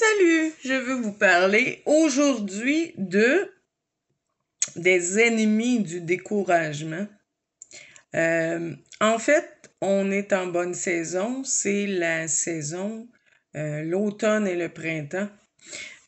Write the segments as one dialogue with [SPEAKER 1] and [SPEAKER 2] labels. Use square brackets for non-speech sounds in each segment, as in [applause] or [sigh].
[SPEAKER 1] Salut, je veux vous parler aujourd'hui de des ennemis du découragement. Euh, en fait, on est en bonne saison, c'est la saison, euh, l'automne et le printemps.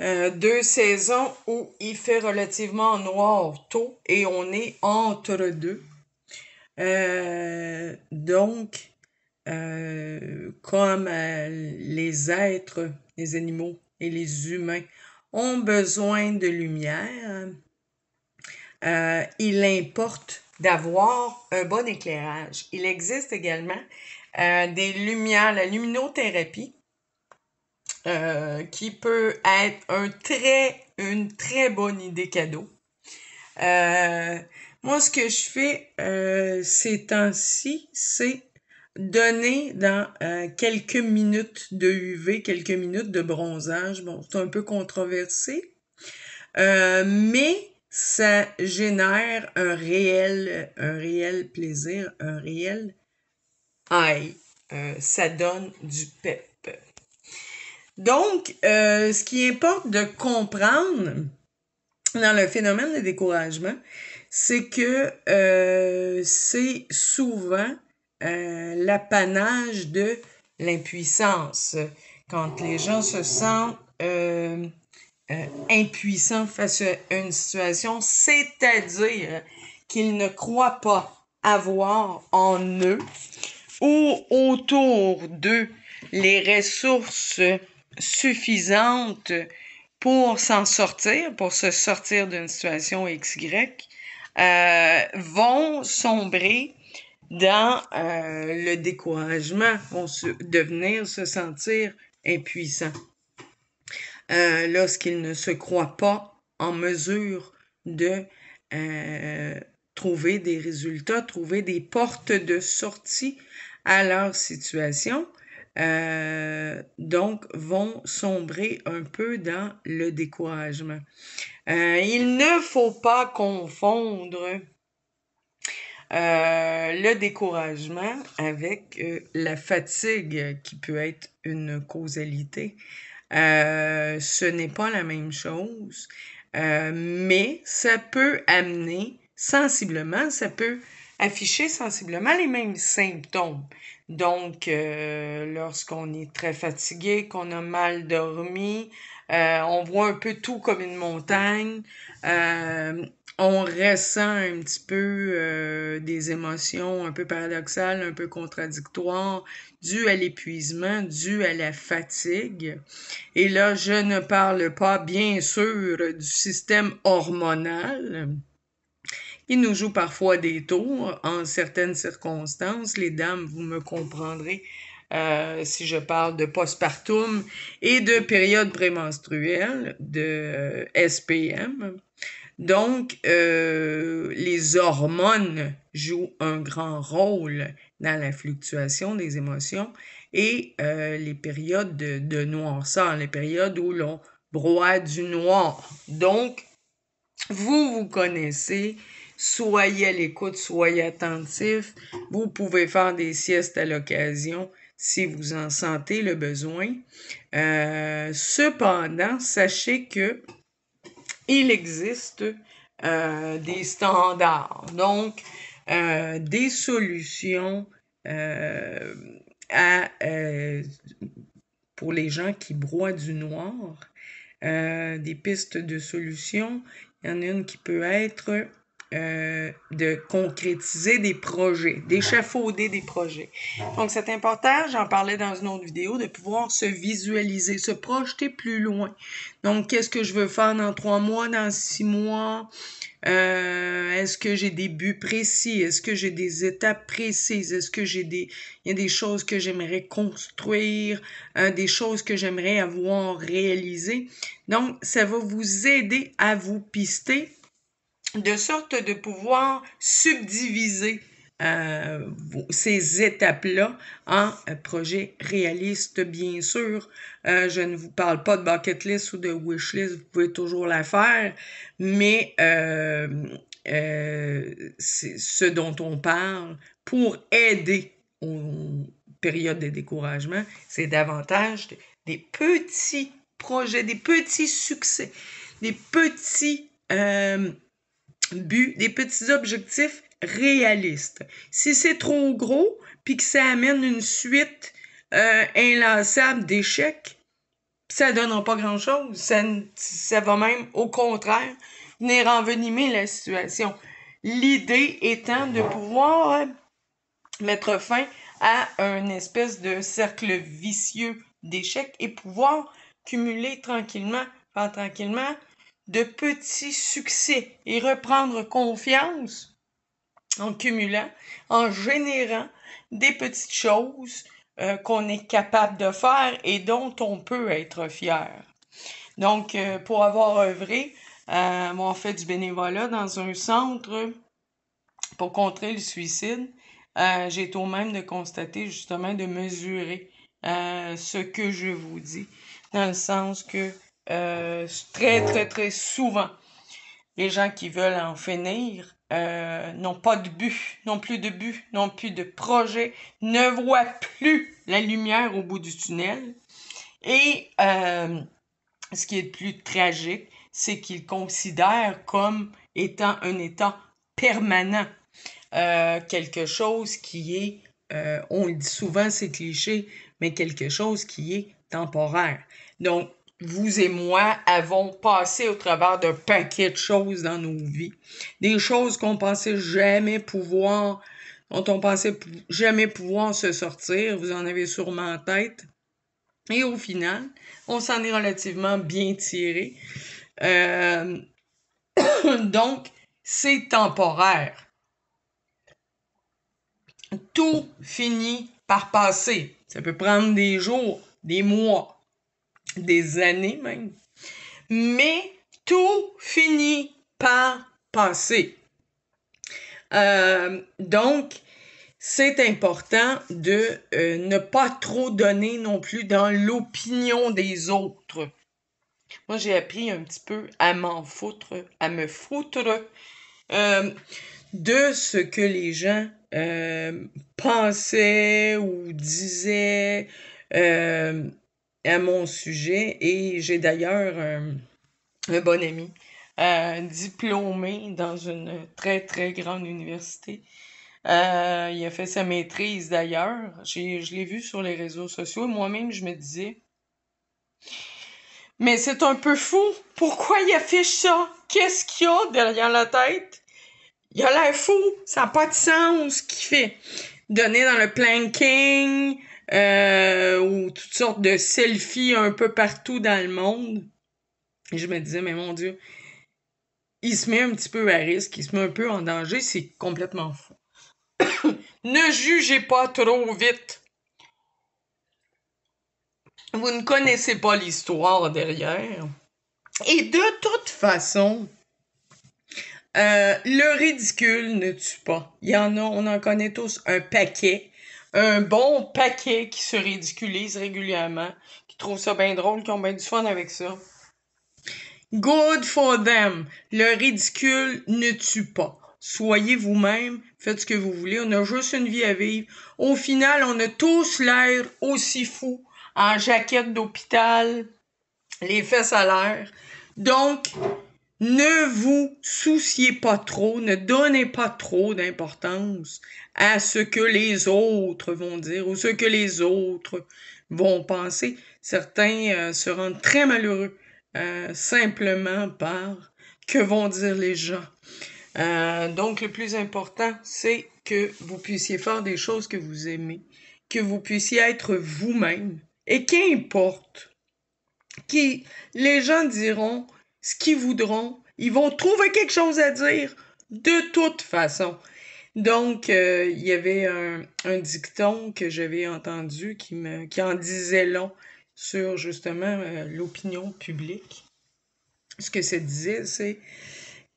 [SPEAKER 1] Euh, deux saisons où il fait relativement noir tôt et on est entre deux. donc, comme les êtres les animaux et les humains ont besoin de lumière, euh, il importe d'avoir un bon éclairage. Il existe également euh, des lumières, la luminothérapie, euh, qui peut être un très, une très bonne idée cadeau. moi, ce que je fais ces temps-ci, c'est donner dans euh, quelques minutes de UV, quelques minutes de bronzage. Bon, c'est un peu controversé, euh, mais ça génère un réel, un réel plaisir, un réel aïe. Euh, ça donne du pep. Donc, ce qui importe de comprendre dans le phénomène de découragement, c'est que c'est souvent euh, l'apanage de l'impuissance. Quand les gens se sentent euh, euh, impuissants face à une situation, c'est-à-dire qu'ils ne croient pas avoir en eux ou autour d'eux les ressources suffisantes pour s'en sortir, pour se sortir d'une situation XY, euh, vont sombrer dans euh, le découragement vont se, devenir se sentir impuissants euh, lorsqu'ils ne se croient pas en mesure de euh, trouver des résultats, trouver des portes de sortie à leur situation. donc, vont sombrer un peu dans le découragement. il ne faut pas confondre euh, le découragement avec euh, la fatigue qui peut être une causalité, euh, ce n'est pas la même chose, mais ça peut amener sensiblement, ça peut afficher sensiblement les mêmes symptômes. Donc, lorsqu'on est très fatigué, qu'on a mal dormi, on voit un peu tout comme une montagne on ressent un petit peu euh, des émotions un peu paradoxales, un peu contradictoires, dues à l'épuisement, dues à la fatigue. Et là, je ne parle pas, bien sûr, du système hormonal qui nous joue parfois des tours en certaines circonstances. Les dames, vous me comprendrez. Euh, si je parle de postpartum et de période prémenstruelle, de euh, SPM. Donc, euh, les hormones jouent un grand rôle dans la fluctuation des émotions et euh, les périodes de, de noirceur, les périodes où l'on broie du noir. Donc, vous vous connaissez, soyez à l'écoute, soyez attentif. Vous pouvez faire des siestes à l'occasion si vous en sentez le besoin. Euh, cependant, sachez que il existe euh, des standards, donc euh, des solutions euh, à, pour les gens qui broient du noir, des pistes de solutions. Il y en a une qui peut être euh, de concrétiser des projets, d'échafauder des projets. Donc, c'est important, j'en parlais dans une autre vidéo, de pouvoir se visualiser, se projeter plus loin. Donc, qu'est-ce que je veux faire dans trois mois, dans six mois? Euh, est-ce que j'ai des buts précis? Est-ce que j'ai des étapes précises? Est-ce que j'ai des... Il y a des choses que j'aimerais construire, euh, des choses que j'aimerais avoir réalisées. Donc, ça va vous aider à vous pister de sorte de pouvoir subdiviser euh, ces étapes-là en euh, projets réalistes, bien sûr. Euh, je ne vous parle pas de bucket list ou de wish list, vous pouvez toujours la faire, mais c'est ce dont on parle pour aider aux périodes de découragement, c'est davantage des petits projets, des petits succès, des petits but, des petits objectifs réalistes. Si c'est trop gros, puis que ça amène une suite euh, inlassable d'échecs, ça donnera pas grand-chose. Ça, ça va même, au contraire, venir envenimer la situation. L'idée étant de pouvoir euh, mettre fin à un espèce de cercle vicieux d'échecs et pouvoir cumuler tranquillement, enfin, tranquillement, de petits succès et reprendre confiance en cumulant, en générant des petites choses euh, qu'on est capable de faire et dont on peut être fier. Donc, euh, pour avoir œuvré, euh, moi, on fait du bénévolat dans un centre pour contrer le suicide. J'ai tout de même de constater, justement, de mesurer ce que je vous dis, dans le sens que euh, très, très, très souvent, les gens qui veulent en finir euh, n'ont pas de but, n'ont plus de but, n'ont plus de projet, ne voient plus la lumière au bout du tunnel. Et euh, ce qui est le plus tragique, c'est qu'ils considèrent comme étant un état permanent, quelque chose qui est, on le dit souvent, c'est cliché, mais quelque chose qui est temporaire. Donc, vous et moi avons passé au travers d'un paquet de choses dans nos vies. Des choses qu'on pensait jamais pouvoir, dont on pensait jamais pouvoir se sortir. Vous en avez sûrement en tête. Et au final, on s'en est relativement bien tiré. Euh, [coughs] donc, c'est temporaire. Tout finit par passer. Ça peut prendre des jours, des mois, des années même. Mais tout finit par passer. Euh, donc, c'est important de euh, ne pas trop donner non plus dans l'opinion des autres. Moi, j'ai appris un petit peu à m'en foutre, à me foutre euh, de ce que les gens pensaient ou disaient à mon sujet et j'ai d'ailleurs euh, un, bon ami euh, diplômé dans une très très grande université. Euh, il a fait sa maîtrise d'ailleurs. Je l'ai vu sur les réseaux sociaux. Moi-même, je me disais, mais c'est un peu fou. Pourquoi il affiche ça? Qu'est-ce qu'il y a derrière la tête? Il a l'air fou. Ça n'a pas de sens ce qu'il fait. Donner dans le planking, euh, ou toutes sortes de selfies un peu partout dans le monde. Et je me disais, mais mon Dieu, il se met un petit peu à risque, il se met un peu en danger, c'est complètement fou. [coughs] ne jugez pas trop vite. Vous ne connaissez pas l'histoire derrière. Et de toute façon, euh, le ridicule ne tue pas. Il y en a, on en connaît tous un paquet un bon paquet qui se ridiculise régulièrement, qui trouve ça bien drôle, qui ont bien du fun avec ça. Good for them. Le ridicule ne tue pas. Soyez vous-même, faites ce que vous voulez, on a juste une vie à vivre. Au final, on a tous l'air aussi fou en jaquette d'hôpital, les fesses à l'air. Donc, ne vous souciez pas trop, ne donnez pas trop d'importance à ce que les autres vont dire ou ce que les autres vont penser. Certains euh, se rendent très malheureux euh, simplement par que vont dire les gens. Euh, donc le plus important, c'est que vous puissiez faire des choses que vous aimez, que vous puissiez être vous-même et qu'importe qui les gens diront ce qu'ils voudront. Ils vont trouver quelque chose à dire de toute façon. Donc, euh, il y avait un, dicton que j'avais entendu qui, me, en disait long sur justement euh, l'opinion publique. Ce que ça disait, c'est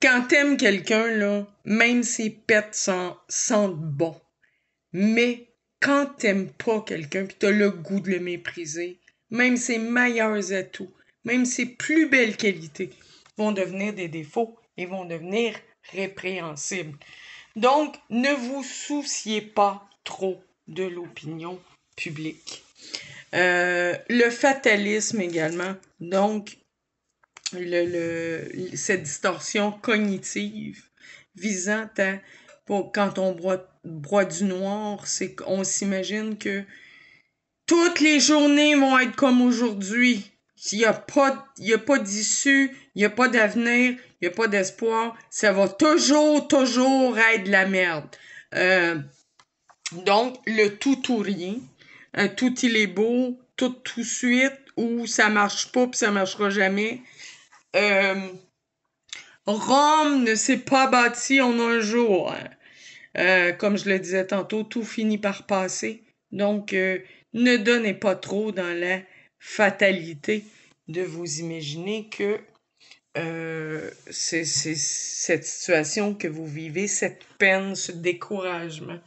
[SPEAKER 1] quand t'aimes quelqu'un, même ses pets sont bon. Mais quand t'aimes pas quelqu'un, puis t'as le goût de le mépriser, même ses meilleurs atouts, même ses plus belles qualités, vont devenir des défauts et vont devenir répréhensibles. Donc, ne vous souciez pas trop de l'opinion publique. Euh, le fatalisme également, donc le, cette distorsion cognitive visant à, quand on boit boit du noir, c'est qu'on s'imagine que toutes les journées vont être comme aujourd'hui. S'il n'y a pas, y a pas d'issue, il n'y a pas d'avenir, il n'y a pas d'espoir, ça va toujours, toujours être de la merde. Euh, donc, le tout ou rien, tout il est beau, tout tout suite, ou ça marche pas, puis ça marchera jamais. Euh, Rome ne s'est pas bâtie en un jour. Euh, comme je le disais tantôt, tout finit par passer. Donc, ne donnez pas trop dans la fatalité de vous imaginer que euh, c'est cette situation que vous vivez, cette peine, ce découragement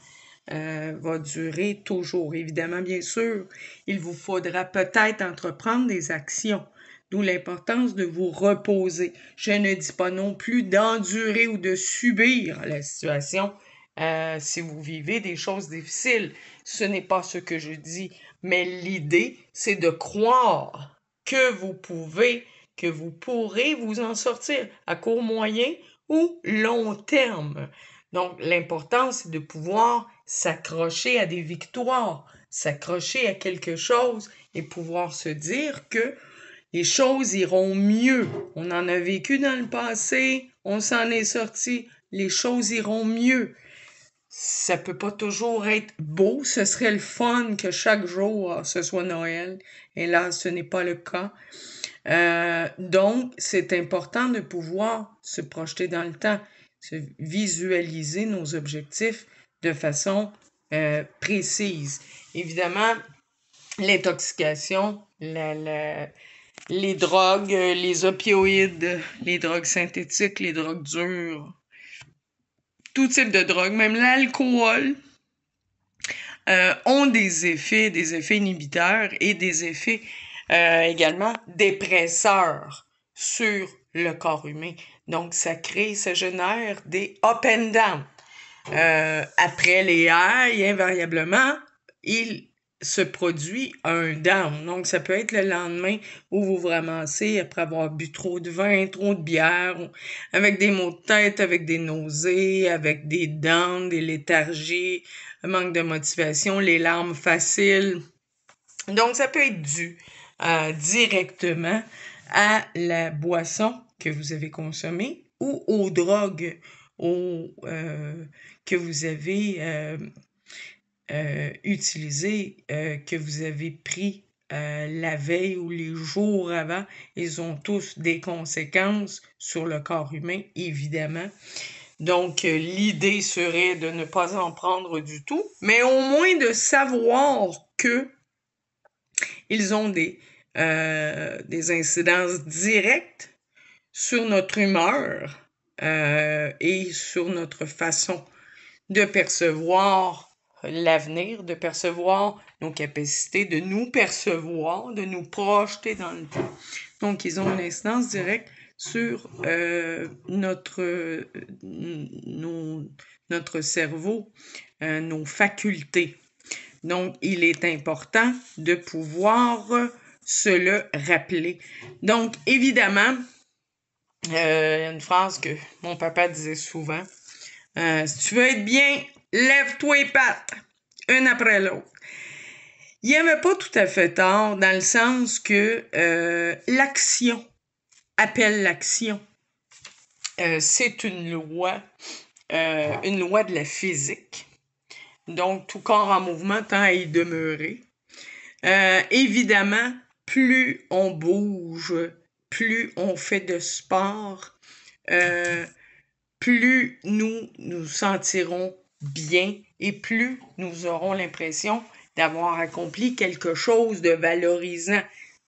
[SPEAKER 1] euh, va durer toujours. Évidemment, bien sûr, il vous faudra peut-être entreprendre des actions, d'où l'importance de vous reposer. Je ne dis pas non plus d'endurer ou de subir la situation. Euh, si vous vivez des choses difficiles, ce n'est pas ce que je dis mais l'idée, c'est de croire que vous pouvez, que vous pourrez vous en sortir à court, moyen ou long terme. Donc, l'important, c'est de pouvoir s'accrocher à des victoires, s'accrocher à quelque chose et pouvoir se dire que les choses iront mieux. On en a vécu dans le passé, on s'en est sorti, les choses iront mieux ça peut pas toujours être beau. Ce serait le fun que chaque jour euh, ce soit Noël. Et là, ce n'est pas le cas. Euh, donc, c'est important de pouvoir se projeter dans le temps, visualiser nos objectifs de façon euh, précise. Évidemment, l'intoxication, les drogues, les opioïdes, les drogues synthétiques, les drogues dures, tout type de drogue, même l'alcool, euh, ont des effets, des effets inhibiteurs et des effets euh, également dépresseurs sur le corps humain. Donc, ça crée, ça génère des up and down. Euh, après les airs, invariablement, il se produit un down. Donc, ça peut être le lendemain où vous vous ramassez après avoir bu trop de vin, trop de bière, avec des maux de tête, avec des nausées, avec des dents, des léthargies, un manque de motivation, les larmes faciles. Donc, ça peut être dû euh, directement à la boisson que vous avez consommée ou aux drogues ou euh, que vous avez euh, euh, utilisés euh, que vous avez pris euh, la veille ou les jours avant, ils ont tous des conséquences sur le corps humain, évidemment. Donc, l'idée serait de ne pas en prendre du tout, mais au moins de savoir que ils ont des, des incidences directes sur notre humeur et sur notre façon de percevoir l'avenir, de percevoir nos capacités, de nous percevoir, de nous projeter dans le temps. Donc, ils ont une incidence directe sur euh, notre, euh, notre cerveau, euh, nos facultés. Donc, il est important de pouvoir se le rappeler. Donc, évidemment, il y a une phrase que mon papa disait souvent, si tu veux être bien, Lève-toi et pattes! » une après l'autre. Il n'y avait pas tout à fait tort dans le sens que euh, l'action appelle l'action. Euh, c'est une loi, euh, une loi de la physique. Donc, tout corps en mouvement tend à y demeurer. évidemment, plus on bouge, plus on fait de sport, plus nous nous sentirons bien et plus nous aurons l'impression d'avoir accompli quelque chose de valorisant